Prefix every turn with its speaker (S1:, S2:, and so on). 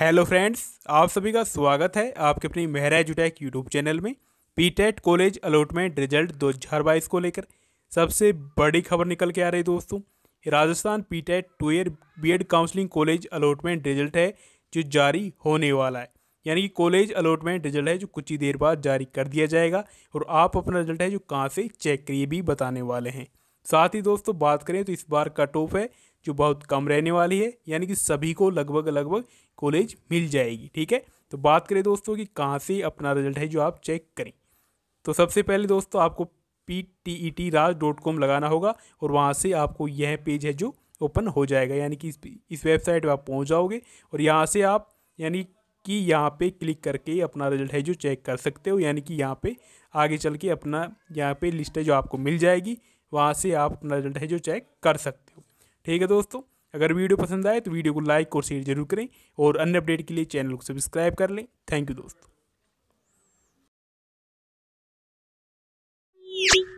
S1: hello friends आप सभी का स्वागत है आपके अपनी मेहरा जुटैक यूट्यूब चैनल में पीटेट कॉलेज अलॉटमेंट रिजल्ट दो हज़ार बाईस को लेकर सबसे बड़ी खबर निकल के आ रही दोस्तों Rajasthan PTET two year B counselling college allotment result है जो जारी होने वाला है यानी कि कॉलेज अलॉटमेंट रिजल्ट है जो कुछ ही देर बाद जारी कर दिया जाएगा और आप अपना रिजल्ट है जो कहाँ से चेक करिए भी बताने वाले हैं साथ ही दोस्तों बात करें तो इस बार कट ऑफ है जो बहुत कम रहने वाली है यानी कि सभी को लगभग लगभग कॉलेज मिल जाएगी ठीक है तो बात करें दोस्तों कि कहाँ से अपना रिजल्ट है जो आप चेक करें तो सबसे पहले दोस्तों आपको P T E T Raj dot com लगाना होगा और वहाँ से आपको यह पेज है जो ओपन हो जाएगा यानी कि इस इस वेबसाइट पर आप पहुँच जाओगे और यहाँ से आप यानी कि यहाँ पे क्लिक करके अपना रिजल्ट है जो चेक कर सकते हो यानी कि यहाँ पे आगे चल के अपना यहाँ पे लिस्ट है जो आपको मिल जाएगी वहाँ से आप अपना रिजल्ट है जो चेक कर सकते हो ठीक है दोस्तों अगर वीडियो पसंद आए तो वीडियो को लाइक और शेयर जरूर करें और अन्य अपडेट के लिए चैनल को सब्सक्राइब कर लें थैंक यू
S2: दोस्तों